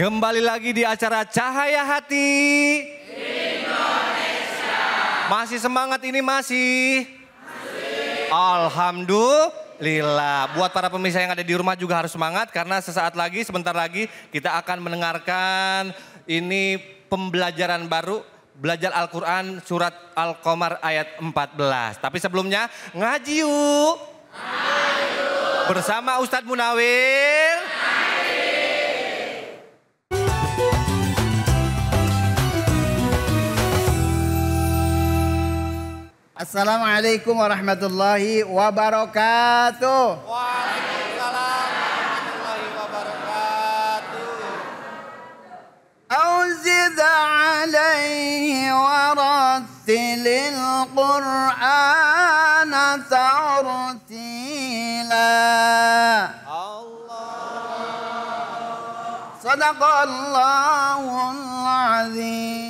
Kembali lagi di acara Cahaya Hati Indonesia. Masih semangat ini masih? masih. Alhamdulillah. Buat para pemirsa yang ada di rumah juga harus semangat karena sesaat lagi, sebentar lagi kita akan mendengarkan ini pembelajaran baru belajar Al-Quran surat Al-Qamar ayat 14. Tapi sebelumnya ngaji yuk. Bersama Ustadz Munawir. السلام عليكم ورحمة الله وبركاته وعليكم الله وبركاته أو زد عليه ورتل القرآن ترتيلا صدق الله العظيم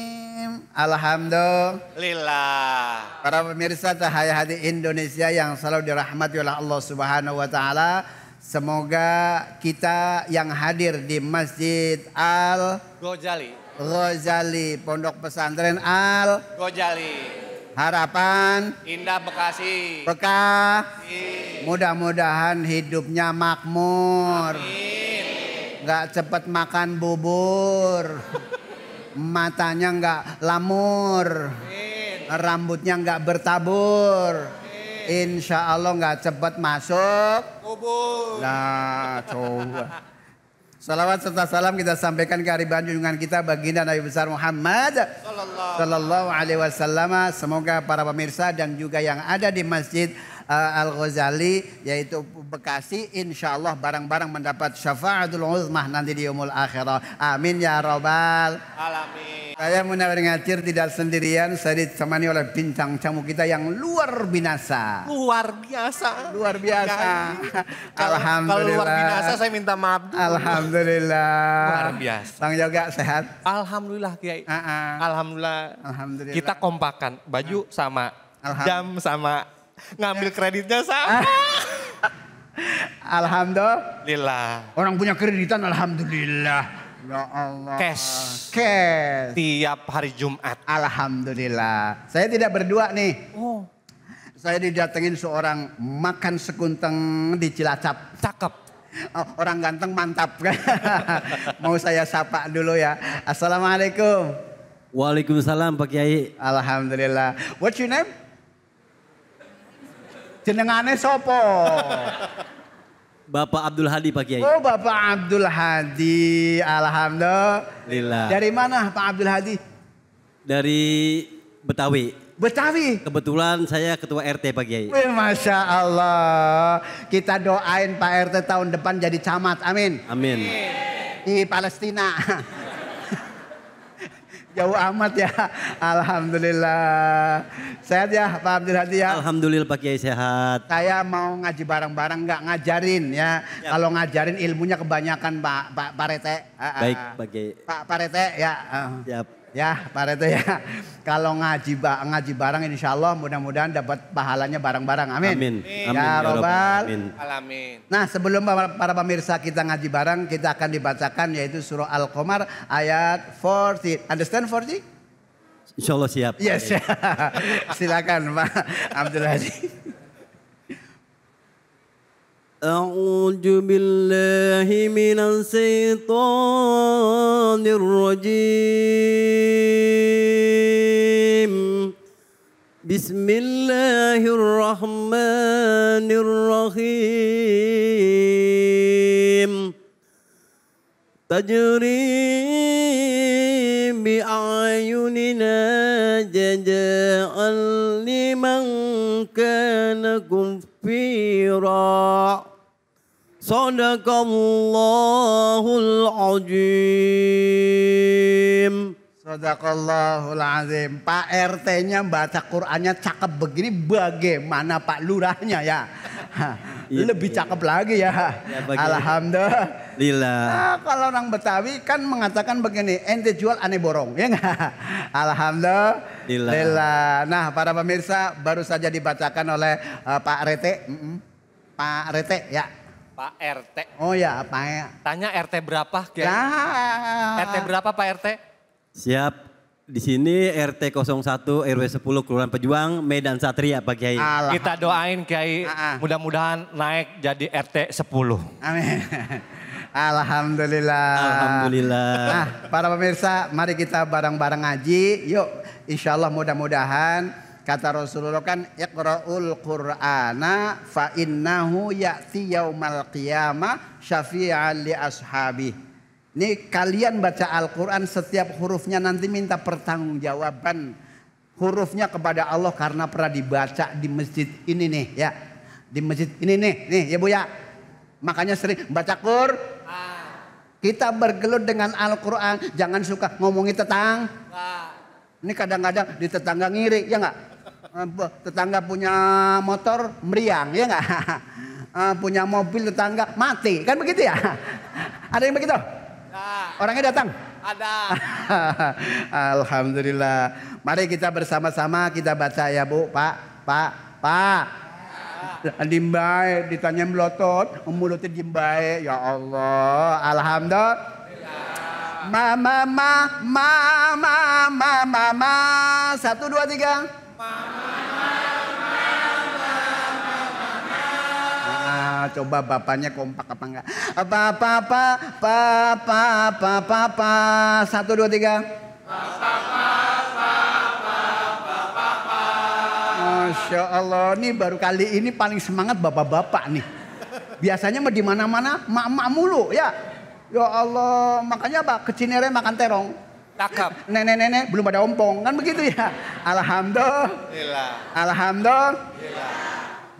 Alhamdulillah. Para pemirsa Cahaya Hati Indonesia yang selalu dirahmati oleh Allah Subhanahu wa taala, semoga kita yang hadir di Masjid Al Ghazali. Ghazali Pondok Pesantren Al Ghazali. Harapan Indah Bekasi. Bekah. Mudah-mudahan hidupnya makmur. Amin. Gak cepet makan bubur. matanya nggak lamur, rambutnya nggak bertabur. Insya Allah nggak cepat masuk. Nah, coba. Salawat serta salam kita sampaikan ke kehadiran junjungan kita baginda Nabi besar Muhammad sallallahu alaihi wasallam. Semoga para pemirsa dan juga yang ada di masjid Eh, Al Ghazali yaitu Bekasi insya Allah barang-barang mendapat syafaatul uzmah nanti di umul akhirah amin ya robbal alamin saya Munawar Ngatir tidak sendirian saya ditemani oleh bintang tamu kita yang luar binasa luar biasa luar biasa Alhamdulillah kalau luar binasa saya minta maaf dulu. Alhamdulillah luar biasa Bang Yoga sehat Alhamdulillah Kiai uh -uh. Alhamdulillah Alhamdulillah kita kompakan baju ah. sama jam sama Ngambil kreditnya sama. alhamdulillah. Orang punya kreditan alhamdulillah. Ya Allah. Cash. Cash. Tiap hari Jumat. Alhamdulillah. Saya tidak berdua nih. Oh. Saya didatengin seorang makan sekunteng di Cilacap. Cakep. Oh, orang ganteng mantap. Mau saya sapa dulu ya. Assalamualaikum. Waalaikumsalam Pak Kiai. Alhamdulillah. What's your name? Jenengane sopo? Bapak Abdul Hadi Pak Kiai. Oh Bapak Abdul Hadi, alhamdulillah. Dari mana Pak Abdul Hadi? Dari Betawi. Betawi. Kebetulan saya ketua RT Pak Kiai. Wih, Masya Allah. Kita doain Pak RT tahun depan jadi camat. Amin. Amin. Di Palestina. Jauh amat ya. Alhamdulillah. Sehat ya Pak Abdul Hadi ya? Alhamdulillah Pak Kiai sehat. Saya mau ngaji bareng-bareng nggak ngajarin ya. ya. Kalau ngajarin ilmunya kebanyakan Pak Pak Parete. Ah, ah. Baik Pak Kiai. Pak Parete ya. Ah. Siap. Ya, Pak Reto ya. Kalau ngaji ngaji bareng insya Allah mudah-mudahan dapat pahalanya bareng-bareng. Amin. Amin. Ya, Amin. Ya Robbal. Amin Nah sebelum para pemirsa kita ngaji bareng kita akan dibacakan yaitu surah Al-Qamar ayat 40. Understand 40? Insya Allah siap. Yes. Silakan Pak Abdul Aziz. أعوذ بالله من الشيطان الرجيم بسم الله الرحمن الرحيم تجري بأعيننا جزاء لمن كان كفيرا Sadaqallahul azim. Sadaqallahul azim. Pak RT-nya baca Qur'annya cakep begini bagaimana Pak Lurahnya ya? Iya, lebih iya. cakep lagi ya. ya Alhamdulillah. Nah, kalau orang Betawi kan mengatakan begini, ente jual aneh borong, ya enggak? Alhamdulillah. Lila. Nah, para pemirsa baru saja dibacakan oleh uh, Pak Rete, mm -mm. Pak Rete ya. Pak RT. Oh ya Pak. Tanya RT berapa? Ken? Ya. RT berapa Pak RT? Siap. Di sini RT 01 RW 10 Kelurahan Pejuang Medan Satria Pak Kiai. Kita doain Kiai mudah-mudahan naik jadi RT 10. Amin. Alhamdulillah. Alhamdulillah. Nah, para pemirsa, mari kita bareng-bareng ngaji. Yuk, insya Allah mudah-mudahan Kata Rasulullah kan Iqra'ul Qur'ana fa innahu ya'ti yaumal qiyamah syafi'an li ashabi. Ini kalian baca Al-Qur'an setiap hurufnya nanti minta pertanggungjawaban hurufnya kepada Allah karena pernah dibaca di masjid ini nih ya. Di masjid ini nih, nih ya Bu ya. Makanya sering baca Qur'an. Kita bergelut dengan Al-Qur'an, jangan suka ngomongin tentang. Ini kadang-kadang di tetangga ngiri, ya enggak? Eh, tetangga punya motor meriang ya nggak eh, punya mobil tetangga mati kan begitu ya ada yang begitu ya. orangnya datang ada alhamdulillah mari kita bersama-sama kita baca ya bu pak pak pak Dimbae ya. ditanya melotot, mulutnya dimbae. Ya Allah, alhamdulillah. Mama, ya. mama, mama, mama, mama. Satu, dua, tiga. coba bapaknya kompak apa enggak. Apa apa apa apa apa apa apa, apa. satu dua tiga. Masya Allah, ini baru kali ini paling semangat bapak-bapak nih. Biasanya mah di mana-mana mak-mak mulu ya. Ya Allah, makanya apa? Kecinere makan terong. Takap. Nenek-nenek belum ada ompong kan begitu ya. Alhamdulillah. Iya Alhamdulillah. Iya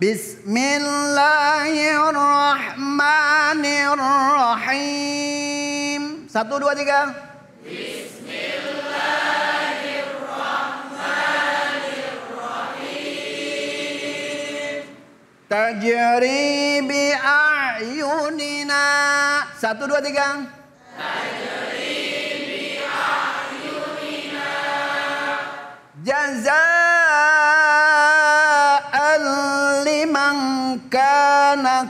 Bismillahirrahmanirrahim. Satu, dua, tiga. Bismillahirrahmanirrahim. Tajri bi'ayunina. Satu, dua, tiga. Tajri bi'ayunina. Jazah.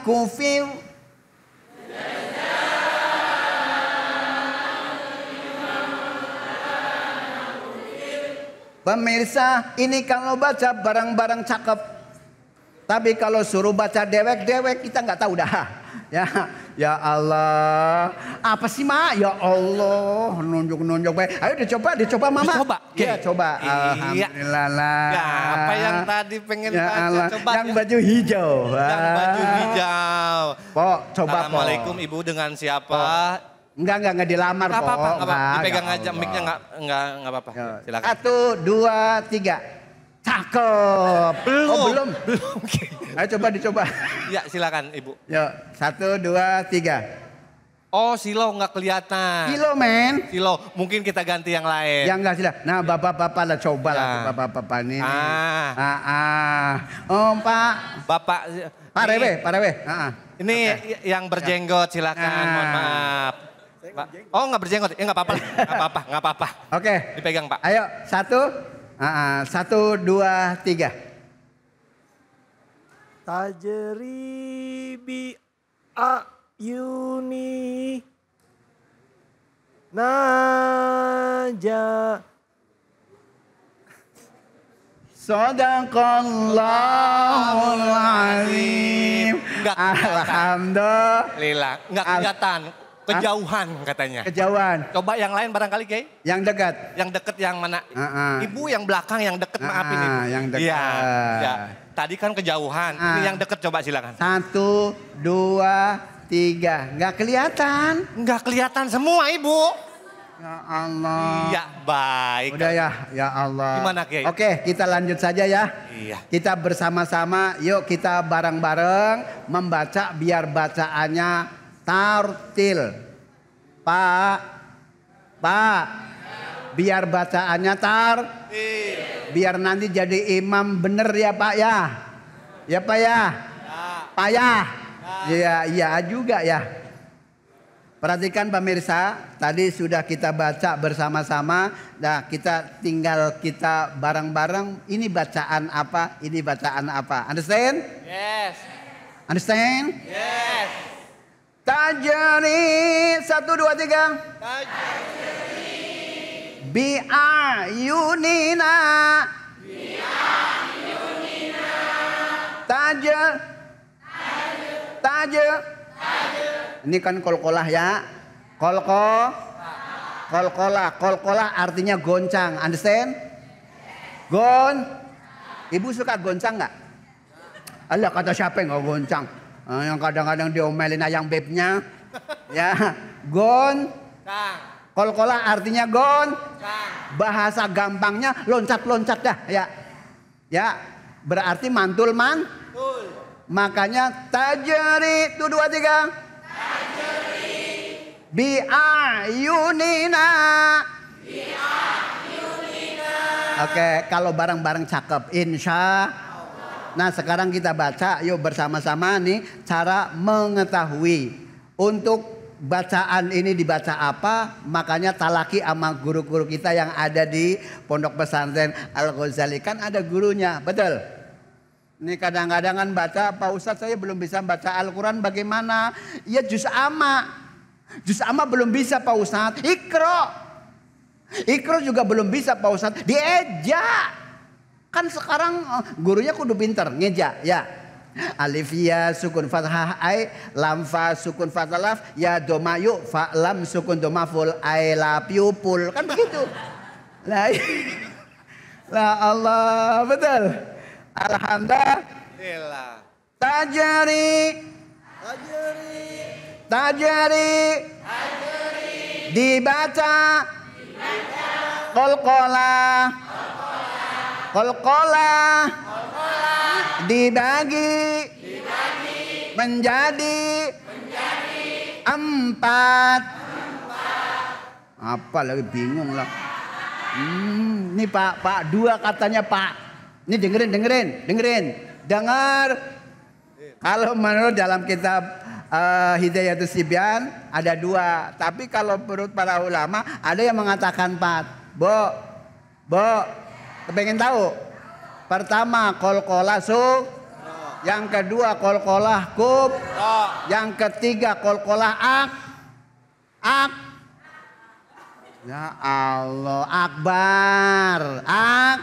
kufir Pemirsa, ini kalau baca barang-barang cakep tapi kalau suruh baca dewek-dewek kita nggak tahu dah. Ya, ya Allah. Apa sih, Ma? Ya Allah, nunjuk-nunjuk baik. Ayo dicoba, dicoba Mama. Coba. Iya, okay. coba. Iya. Alhamdulillah Ya, apa yang tadi pengen ya baca coba. Yang ya. baju hijau. Yang baju ah. hijau. Pok, coba Assalamualaikum po. Ibu dengan siapa? Po. Enggak, enggak, enggak dilamar Enggak apa-apa, enggak apa-apa. Ah, Dipegang ya aja mic enggak, enggak, enggak apa-apa. Ya. Silakan. Satu, dua, tiga. Cakep. Belum. Oh, belum. Belum. oke, Ayo coba dicoba. Ya silakan Ibu. Yuk, ya, satu, dua, tiga. Oh silo nggak kelihatan. Silo men. Silo, mungkin kita ganti yang lain. Yang nggak silo. Nah bapak-bapak lah coba lah ya. bapak-bapak ini. Ah. Ah, ah. Oh pak. Bapak. Eh, pak Rewe, Pak Rewe. Ah, ah. Ini okay. yang berjenggot silakan, ah. mohon maaf. oh nggak berjenggot, ya nggak apa-apa, nggak apa-apa, nggak apa-apa. Oke. Okay. Dipegang pak. Ayo satu, Ah, ah. satu, dua, tiga. Tajri bi ayuni naja. Sadaqallahul Alhamdulillah. Enggak kelihatan. Kejauhan katanya. Kejauhan. Coba yang lain barangkali, kayak. Yang dekat. Yang dekat yang mana? Uh -uh. Ibu yang belakang yang dekat uh -uh. maafin ibu. Yang dekat. Ya, Ya. Tadi kan kejauhan. Uh. Ini yang dekat coba silakan. Satu, dua, tiga. Gak kelihatan. Gak kelihatan semua ibu. Ya Allah. Ya baik. Udah ya, ya Allah. Gimana Kiai? Oke, kita lanjut saja ya. Iya. Kita bersama-sama, yuk kita bareng-bareng membaca biar bacaannya tartil. Pak. Pak. Biar bacaannya tar. Biar nanti jadi imam bener ya Pak ya. Ya Pak ya. ya. Pak ya. Iya, iya juga ya. Perhatikan pemirsa, tadi sudah kita baca bersama-sama. Nah, kita tinggal kita bareng-bareng. Ini bacaan apa? Ini bacaan apa? Understand? Yes. Understand? Yes. Tajri satu dua tiga. Tajri. A Yunina. Tajri. Tajri. Ini kan kolkolah ya. Kolko. Kolkolah. Kolkolah artinya goncang. Understand? Gon. Ibu suka goncang nggak? Allah kata siapa yang nggak goncang? Eh, yang kadang-kadang diomelin ayang bebnya. ya, gon. Kol-kola artinya gon. Bahasa gampangnya loncat-loncat dah ya. Ya, berarti mantul man. Tul. Makanya tajri itu dua tiga. Tajri. Bi ayunina. Bi ayunina. Oke, okay, kalau barang-barang cakep, insya Nah sekarang kita baca yuk bersama-sama nih cara mengetahui untuk bacaan ini dibaca apa makanya talaki sama guru-guru kita yang ada di pondok pesantren Al Ghazali kan ada gurunya betul ini kadang-kadang kan baca Pak Ustadz saya belum bisa baca Al-Quran bagaimana ya juz ama juz ama belum bisa Pak Ustadz ikro ikro juga belum bisa Pak Ustadz dieja Kan sekarang eh, gurunya kudu pinter, ngeja ya. Alif ya sukun fathah ai, lam fa sukun fathalaf ya doma yu fa lam sukun doma ful ai la piupul Kan begitu. Lah iya. La Allah, betul. Alhamdulillah. Tajari. Tajari. Tajari. Tajari. Dibaca. Dibaca. Kolkola kolkola dibagi, menjadi, empat. apa lagi bingung lah hmm, ini pak pak dua katanya pak ini dengerin dengerin dengerin dengar kalau menurut dalam kitab uh, eh, Hidayatus Sibyan ada dua tapi kalau menurut para ulama ada yang mengatakan empat bo bo Kepengen tahu? Pertama kol kolkola su. Yang kedua kol-kola kub. Yang ketiga kol-kola ak. Ak. Ya Allah, akbar. Ak.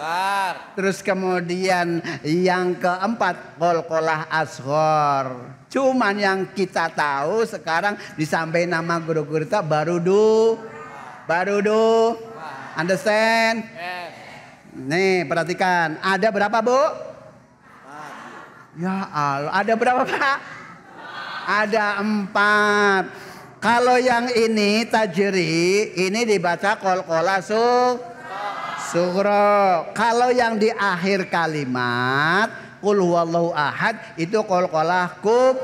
Akbar. Terus kemudian yang keempat kol-kolah Ashor. Cuman yang kita tahu sekarang disampaikan nama guru-guru kita baru du. Baru du. Understand? Yeah. Nih perhatikan, ada berapa bu? Ya Allah, ada berapa pak? Ada empat. Kalau yang ini tajiri ini dibaca kol-kola su sugro. Kalau yang di akhir kalimat kul huwallahu ahad itu kol kola kub.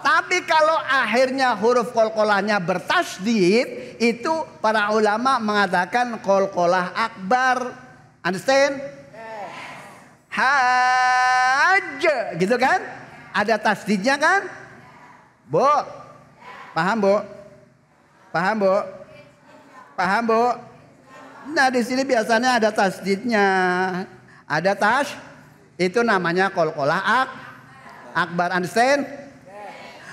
Tapi kalau akhirnya huruf kol-kolahnya bertasdid, itu para ulama mengatakan kol-kolah akbar. Understand? Haja, gitu kan? Ada tasdidnya kan? Bu, paham bu? Paham bu? Paham bu? Nah di sini biasanya ada tasdidnya, ada tas, itu namanya kol-kolah ak, akbar understand?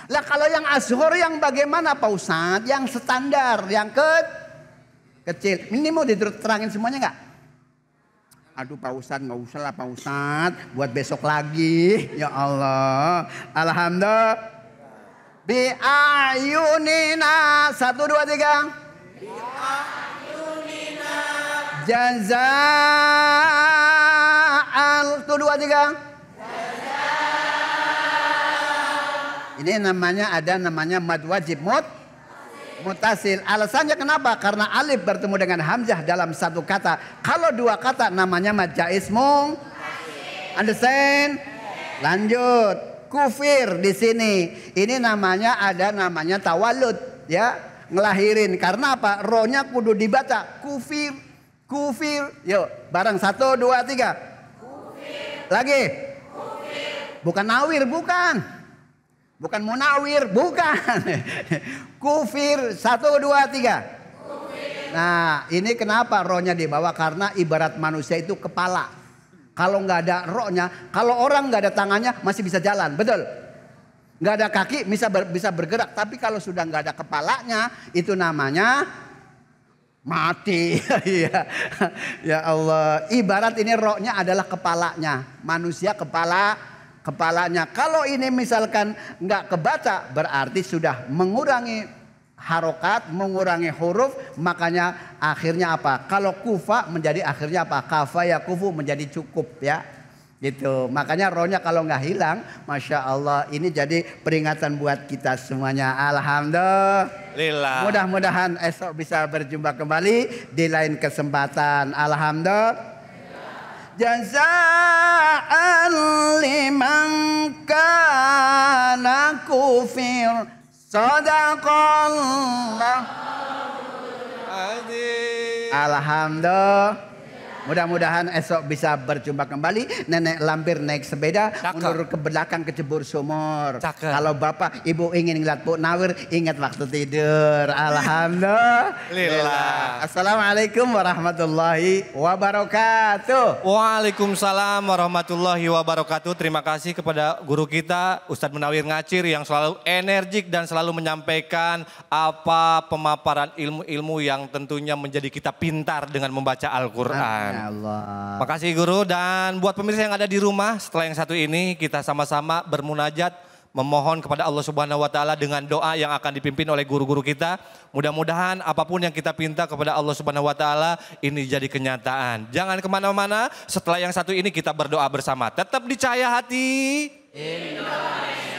Lah kalau yang ashor yang bagaimana Pak Ustadz? Yang standar, yang ke kecil. Ini mau diterangin semuanya nggak? Aduh Pak Ustad nggak usah lah Pak Ustad Buat besok lagi. Ya Allah. Alhamdulillah. Bi ayunina. Satu dua tiga. Bi ayunina. Jaza. Satu dua tiga. Ini namanya ada namanya mad wajib mud mutasil. Alasannya kenapa? Karena alif bertemu dengan hamzah dalam satu kata. Kalau dua kata namanya majaz mung. Understand? Lanjut. Kufir di sini. Ini namanya ada namanya tawalud ya, ngelahirin. Karena apa? Rohnya kudu dibaca. Kufir, kufir. Yuk, barang satu, dua, tiga. Kufir. Lagi. Kufir. Bukan nawir, bukan. Bukan munawir, bukan. Kufir, satu, dua, tiga. Nah ini kenapa rohnya dibawa? Karena ibarat manusia itu kepala. Kalau nggak ada rohnya, kalau orang nggak ada tangannya masih bisa jalan, betul? Nggak ada kaki bisa ber, bisa bergerak, tapi kalau sudah nggak ada kepalanya itu namanya mati. Iya. ya Allah, ibarat ini rohnya adalah kepalanya. Manusia kepala kepalanya. Kalau ini misalkan nggak kebaca berarti sudah mengurangi harokat, mengurangi huruf. Makanya akhirnya apa? Kalau kufa menjadi akhirnya apa? Kafa ya kufu menjadi cukup ya. Gitu. Makanya rohnya kalau nggak hilang, masya Allah ini jadi peringatan buat kita semuanya. Alhamdulillah. Mudah-mudahan esok bisa berjumpa kembali di lain kesempatan. Alhamdulillah jazaan liman kana kufir sadaqallah Alhamdulillah Mudah-mudahan esok bisa berjumpa kembali. Nenek lampir naik sepeda, Cakep. menurut ke belakang jebur sumur. Cakel. Kalau bapak ibu ingin ngeliat bu Nawir, ingat waktu tidur. Alhamdulillah. Assalamualaikum warahmatullahi wabarakatuh. Waalaikumsalam warahmatullahi wabarakatuh. Terima kasih kepada guru kita Ustadz Munawir Ngacir yang selalu energik dan selalu menyampaikan apa pemaparan ilmu-ilmu yang tentunya menjadi kita pintar dengan membaca Al-Quran. Ya Allah. Makasih guru dan buat pemirsa yang ada di rumah setelah yang satu ini kita sama-sama bermunajat memohon kepada Allah Subhanahu wa taala dengan doa yang akan dipimpin oleh guru-guru kita. Mudah-mudahan apapun yang kita pinta kepada Allah Subhanahu wa taala ini jadi kenyataan. Jangan kemana mana setelah yang satu ini kita berdoa bersama. Tetap dicaya hati Indonesia.